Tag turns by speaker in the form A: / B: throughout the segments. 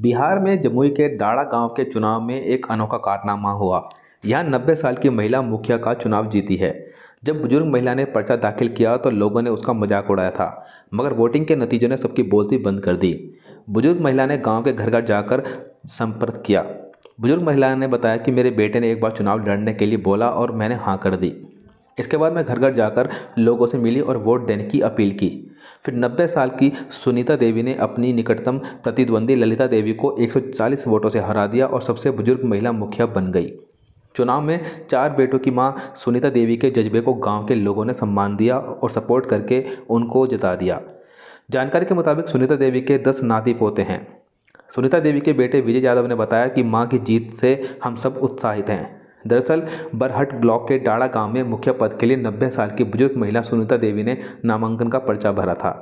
A: बिहार में जमुई के डाड़ा गांव के चुनाव में एक अनोखा कारनामा हुआ यहाँ नब्बे साल की महिला मुखिया का चुनाव जीती है जब बुजुर्ग महिला ने पर्चा दाखिल किया तो लोगों ने उसका मजाक उड़ाया था मगर वोटिंग के नतीजों ने सबकी बोलती बंद कर दी बुजुर्ग महिला ने गांव के घर घर जाकर संपर्क किया बुजुर्ग महिला ने बताया कि मेरे बेटे ने एक बार चुनाव लड़ने के लिए बोला और मैंने हाँ कर दी इसके बाद मैं घर घर जाकर लोगों से मिली और वोट देने की अपील की फिर 90 साल की सुनीता देवी ने अपनी निकटतम प्रतिद्वंदी ललिता देवी को 140 वोटों से हरा दिया और सबसे बुजुर्ग महिला मुखिया बन गई चुनाव में चार बेटों की मां सुनीता देवी के जज्बे को गांव के लोगों ने सम्मान दिया और सपोर्ट करके उनको जिता दिया जानकारी के मुताबिक सुनीता देवी के दस नाती पोते हैं सुनीता देवी के बेटे विजय यादव ने बताया कि माँ की जीत से हम सब उत्साहित हैं दरअसल बरहट ब्लॉक के डाड़ा गांव में मुख्य पद के लिए 90 साल की बुजुर्ग महिला सुनीता देवी ने नामांकन का पर्चा भरा था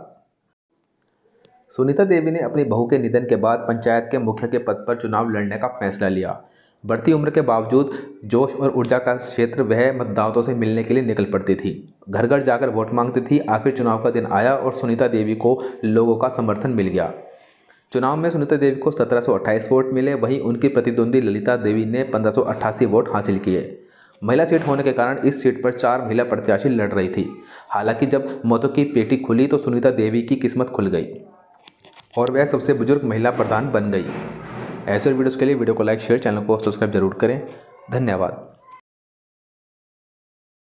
A: सुनीता देवी ने अपनी बहू के निधन के बाद पंचायत के मुखिया के पद पर चुनाव लड़ने का फैसला लिया बढ़ती उम्र के बावजूद जोश और ऊर्जा का क्षेत्र वह मतदाताओं से मिलने के लिए निकल पड़ती थी घर घर जाकर वोट मांगती थी आखिर चुनाव का दिन आया और सुनीता देवी को लोगों का समर्थन मिल गया चुनाव में सुनीता देवी को 1728 वोट मिले वहीं उनकी प्रतिद्वंदी ललिता देवी ने 1588 वोट हासिल किए महिला सीट होने के कारण इस सीट पर चार महिला प्रत्याशी लड़ रही थी हालांकि जब मौतों की पेटी खुली तो सुनीता देवी की किस्मत खुल गई और वह सबसे बुजुर्ग महिला प्रधान बन गई ऐसे वीडियोज़ के लिए वीडियो को लाइक शेयर चैनल को सब्सक्राइब जरूर करें धन्यवाद